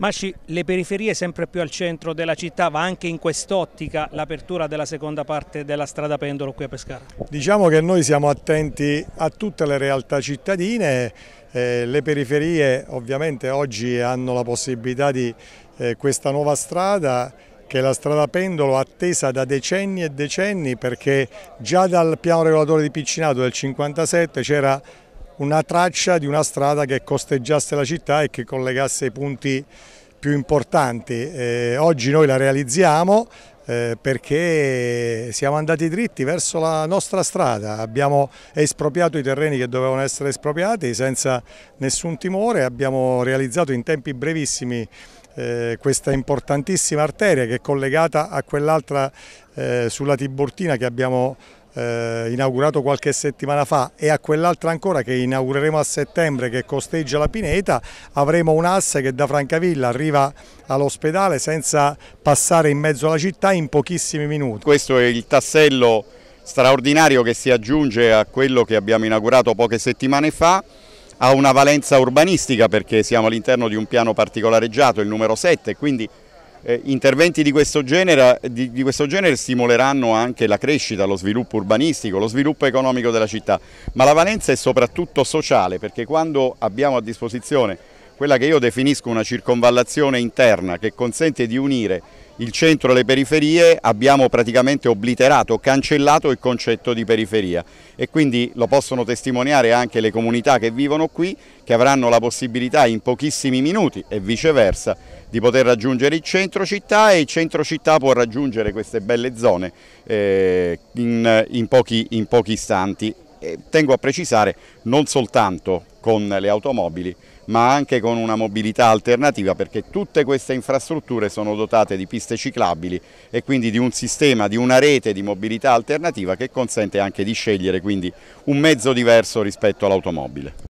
Masci, le periferie sempre più al centro della città, va anche in quest'ottica l'apertura della seconda parte della strada pendolo qui a Pescara? Diciamo che noi siamo attenti a tutte le realtà cittadine, eh, le periferie ovviamente oggi hanno la possibilità di eh, questa nuova strada che è la strada pendolo attesa da decenni e decenni perché già dal piano regolatore di Piccinato del 57 c'era una traccia di una strada che costeggiasse la città e che collegasse i punti più importanti. Eh, oggi noi la realizziamo eh, perché siamo andati dritti verso la nostra strada, abbiamo espropriato i terreni che dovevano essere espropriati senza nessun timore, abbiamo realizzato in tempi brevissimi eh, questa importantissima arteria che è collegata a quell'altra eh, sulla Tiburtina che abbiamo eh, inaugurato qualche settimana fa e a quell'altra ancora che inaugureremo a settembre che costeggia la Pineta avremo un asse che da Francavilla arriva all'ospedale senza passare in mezzo alla città in pochissimi minuti. Questo è il tassello straordinario che si aggiunge a quello che abbiamo inaugurato poche settimane fa ha una valenza urbanistica perché siamo all'interno di un piano particolareggiato, il numero 7, quindi eh, interventi di questo, genere, di, di questo, genere, stimoleranno anche la crescita, lo sviluppo urbanistico, lo sviluppo economico della città, ma la valenza è soprattutto sociale perché quando abbiamo a disposizione quella che io definisco una circonvallazione interna che consente di unire il centro e le periferie abbiamo praticamente obliterato, cancellato il concetto di periferia e quindi lo possono testimoniare anche le comunità che vivono qui che avranno la possibilità in pochissimi minuti e viceversa di poter raggiungere il centro città e il centro città può raggiungere queste belle zone eh, in, in, pochi, in pochi istanti. E tengo a precisare non soltanto con le automobili ma anche con una mobilità alternativa perché tutte queste infrastrutture sono dotate di piste ciclabili e quindi di un sistema, di una rete di mobilità alternativa che consente anche di scegliere quindi un mezzo diverso rispetto all'automobile.